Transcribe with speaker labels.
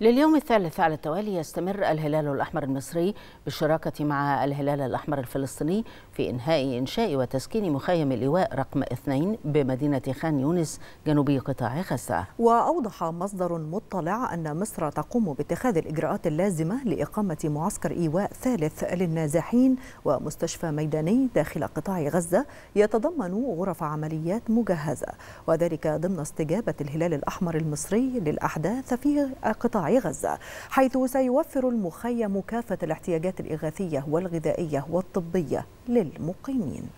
Speaker 1: لليوم الثالث على التوالي يستمر الهلال الأحمر المصري بالشراكة مع الهلال الأحمر الفلسطيني في إنهاء إنشاء وتسكين مخيم اللواء رقم اثنين بمدينة خان يونس جنوبي قطاع غزة
Speaker 2: وأوضح مصدر مطلع أن مصر تقوم باتخاذ الإجراءات اللازمة لإقامة معسكر إيواء ثالث للنازحين ومستشفى ميداني داخل قطاع غزة يتضمن غرف عمليات مجهزة وذلك ضمن استجابة الهلال الأحمر المصري للأحداث في قطاع قطاع غزة حيث سيوفر المخيم كافة الاحتياجات الإغاثية والغذائية والطبية للمقيمين